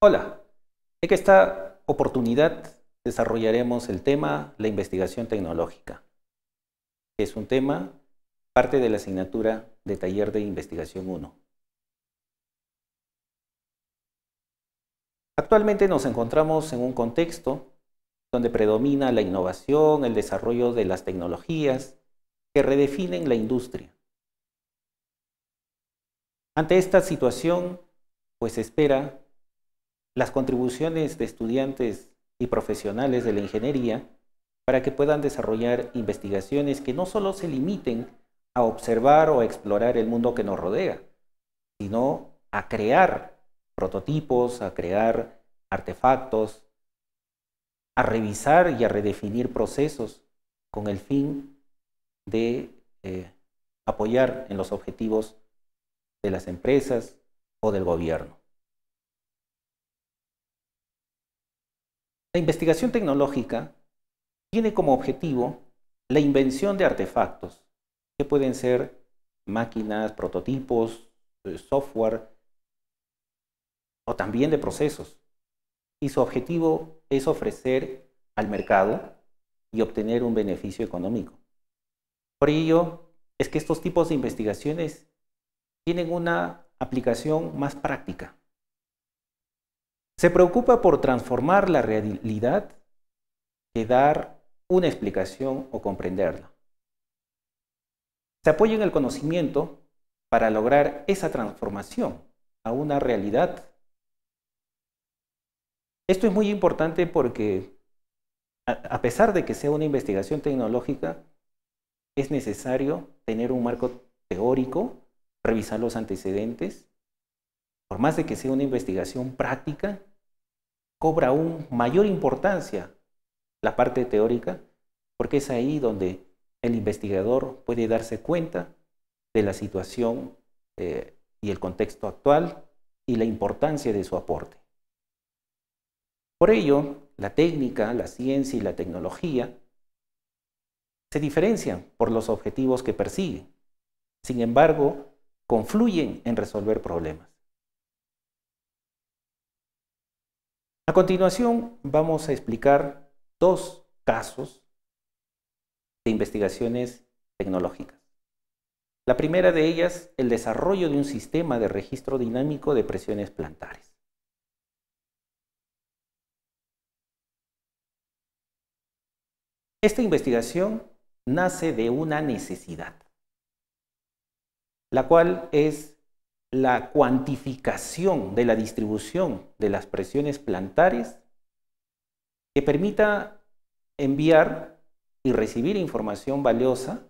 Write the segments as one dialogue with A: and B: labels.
A: Hola, en esta oportunidad desarrollaremos el tema la investigación tecnológica. que Es un tema parte de la asignatura de Taller de Investigación 1. Actualmente nos encontramos en un contexto donde predomina la innovación, el desarrollo de las tecnologías que redefinen la industria. Ante esta situación, pues espera las contribuciones de estudiantes y profesionales de la ingeniería para que puedan desarrollar investigaciones que no solo se limiten a observar o a explorar el mundo que nos rodea, sino a crear prototipos, a crear artefactos, a revisar y a redefinir procesos con el fin de eh, apoyar en los objetivos de las empresas o del gobierno. La investigación tecnológica tiene como objetivo la invención de artefactos, que pueden ser máquinas, prototipos, eh, software o también de procesos. Y su objetivo es ofrecer al mercado y obtener un beneficio económico. Por ello, es que estos tipos de investigaciones tienen una aplicación más práctica. Se preocupa por transformar la realidad que dar una explicación o comprenderla. Se apoya en el conocimiento para lograr esa transformación a una realidad. Esto es muy importante porque a pesar de que sea una investigación tecnológica, es necesario tener un marco teórico, revisar los antecedentes. Por más de que sea una investigación práctica, cobra aún mayor importancia la parte teórica, porque es ahí donde el investigador puede darse cuenta de la situación eh, y el contexto actual y la importancia de su aporte. Por ello, la técnica, la ciencia y la tecnología se diferencian por los objetivos que persiguen. Sin embargo, confluyen en resolver problemas. A continuación vamos a explicar dos casos de investigaciones tecnológicas. La primera de ellas, el desarrollo de un sistema de registro dinámico de presiones plantares. Esta investigación nace de una necesidad, la cual es la cuantificación de la distribución de las presiones plantares que permita enviar y recibir información valiosa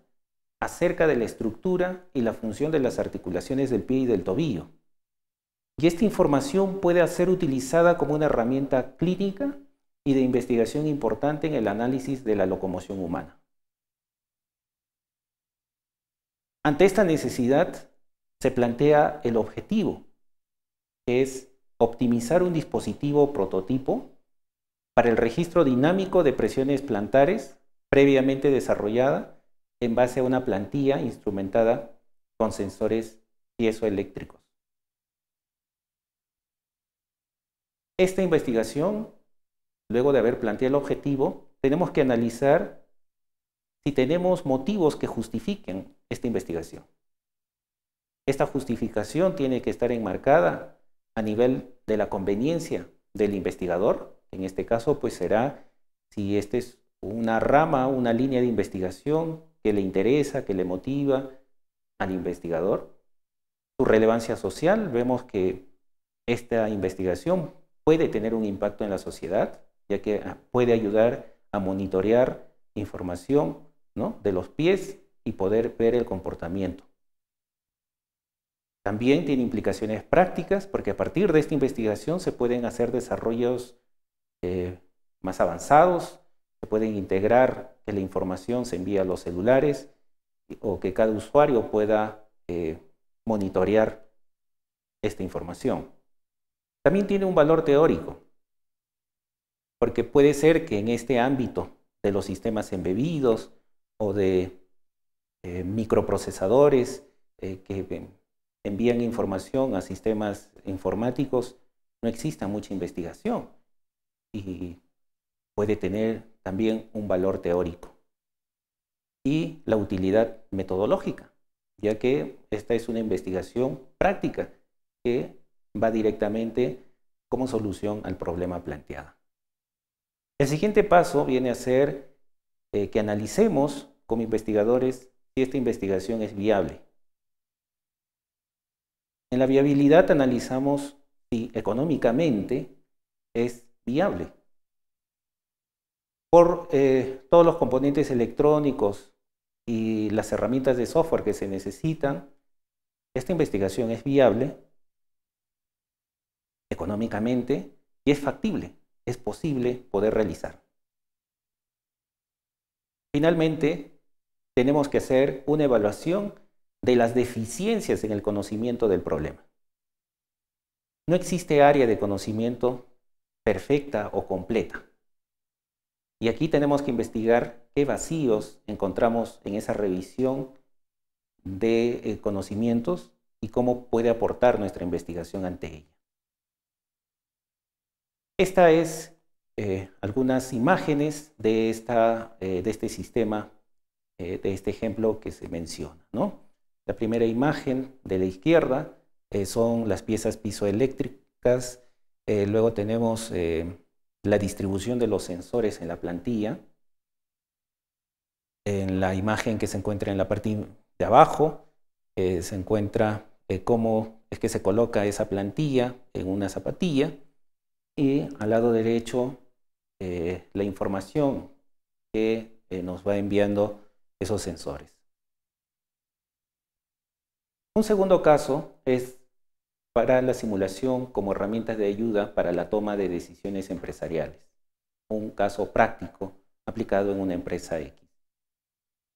A: acerca de la estructura y la función de las articulaciones del pie y del tobillo. Y esta información puede ser utilizada como una herramienta clínica y de investigación importante en el análisis de la locomoción humana. Ante esta necesidad, se plantea el objetivo, que es optimizar un dispositivo prototipo para el registro dinámico de presiones plantares previamente desarrollada en base a una plantilla instrumentada con sensores piezoeléctricos. Esta investigación, luego de haber planteado el objetivo, tenemos que analizar si tenemos motivos que justifiquen esta investigación. Esta justificación tiene que estar enmarcada a nivel de la conveniencia del investigador. En este caso, pues será si esta es una rama, una línea de investigación que le interesa, que le motiva al investigador. Su relevancia social, vemos que esta investigación puede tener un impacto en la sociedad, ya que ah, puede ayudar a monitorear información de los pies y poder ver el comportamiento. También tiene implicaciones prácticas porque a partir de esta investigación se pueden hacer desarrollos eh, más avanzados, se pueden integrar que la información se envía a los celulares o que cada usuario pueda eh, monitorear esta información. También tiene un valor teórico, porque puede ser que en este ámbito de los sistemas embebidos o de eh, microprocesadores que envían información a sistemas informáticos, no exista mucha investigación y puede tener también un valor teórico. Y la utilidad metodológica, ya que esta es una investigación práctica que va directamente como solución al problema planteado. El siguiente paso viene a ser eh, que analicemos como investigadores si esta investigación es viable en la viabilidad analizamos si económicamente es viable. Por eh, todos los componentes electrónicos y las herramientas de software que se necesitan, esta investigación es viable económicamente y es factible, es posible poder realizar. Finalmente, tenemos que hacer una evaluación de las deficiencias en el conocimiento del problema. No existe área de conocimiento perfecta o completa. Y aquí tenemos que investigar qué vacíos encontramos en esa revisión de eh, conocimientos y cómo puede aportar nuestra investigación ante ella. Esta es eh, algunas imágenes de, eh, de este sistema, de este ejemplo que se menciona. ¿no? La primera imagen de la izquierda eh, son las piezas pisoeléctricas, eh, luego tenemos eh, la distribución de los sensores en la plantilla. En la imagen que se encuentra en la parte de abajo se encuentra cómo es que se coloca esa plantilla en una zapatilla y al lado derecho la información que nos va enviando esos sensores. Un segundo caso es para la simulación como herramientas de ayuda para la toma de decisiones empresariales. Un caso práctico aplicado en una empresa X.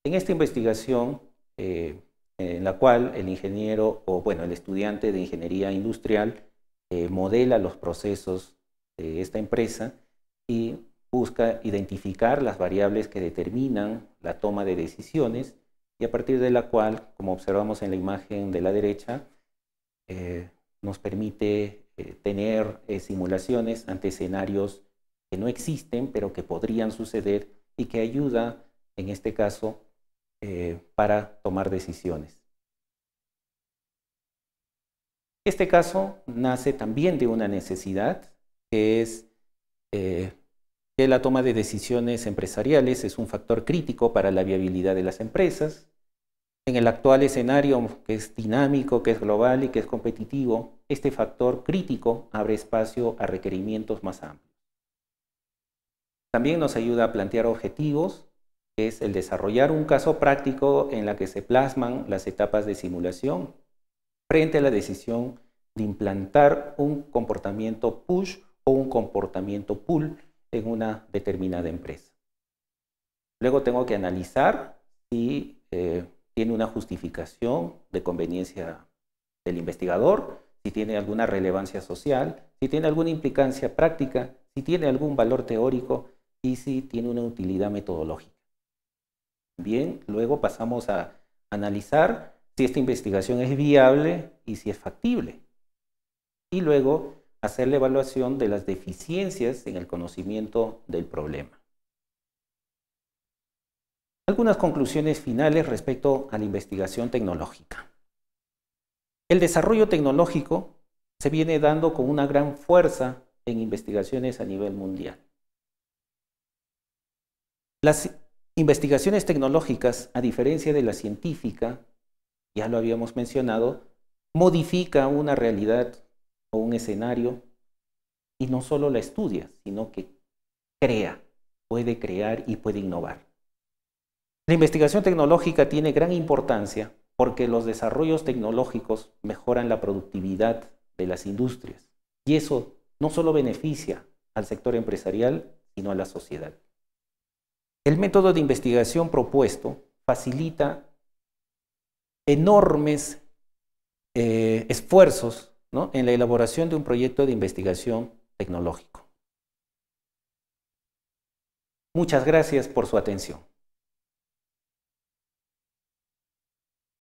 A: En esta investigación, eh, en la cual el ingeniero o bueno, el estudiante de ingeniería industrial eh, modela los procesos de esta empresa y busca identificar las variables que determinan la toma de decisiones y a partir de la cual, como observamos en la imagen de la derecha, eh, nos permite eh, tener eh, simulaciones ante escenarios que no existen, pero que podrían suceder y que ayuda, en este caso, para tomar decisiones. Este caso nace también de una necesidad, que es que la toma de decisiones empresariales es un factor crítico para la viabilidad de las empresas, en el actual escenario que es dinámico, que es global y que es competitivo, este factor crítico abre espacio a requerimientos más amplios. También nos ayuda a plantear objetivos, que es el desarrollar un caso práctico en la que se plasman las etapas de simulación frente a la decisión de implantar un comportamiento push o un comportamiento pull en una determinada empresa. Luego tengo que analizar si tiene una justificación de conveniencia del investigador, si tiene alguna relevancia social, si tiene alguna implicancia práctica, si tiene algún valor teórico y si tiene una utilidad metodológica. Bien, luego pasamos a analizar si esta investigación es viable y si es factible. Y luego hacer la evaluación de las deficiencias en el conocimiento del problema. Algunas conclusiones finales respecto a la investigación tecnológica. El desarrollo tecnológico se viene dando con una gran fuerza en investigaciones a nivel mundial. Las investigaciones tecnológicas, a diferencia de la científica, ya lo habíamos mencionado, modifica una realidad o un escenario y no solo la estudia, sino que crea, puede crear y puede innovar. La investigación tecnológica tiene gran importancia porque los desarrollos tecnológicos mejoran la productividad de las industrias y eso no solo beneficia al sector empresarial, sino a la sociedad. El método de investigación propuesto facilita enormes eh, esfuerzos en la elaboración de un proyecto de investigación tecnológico. Muchas gracias por su atención.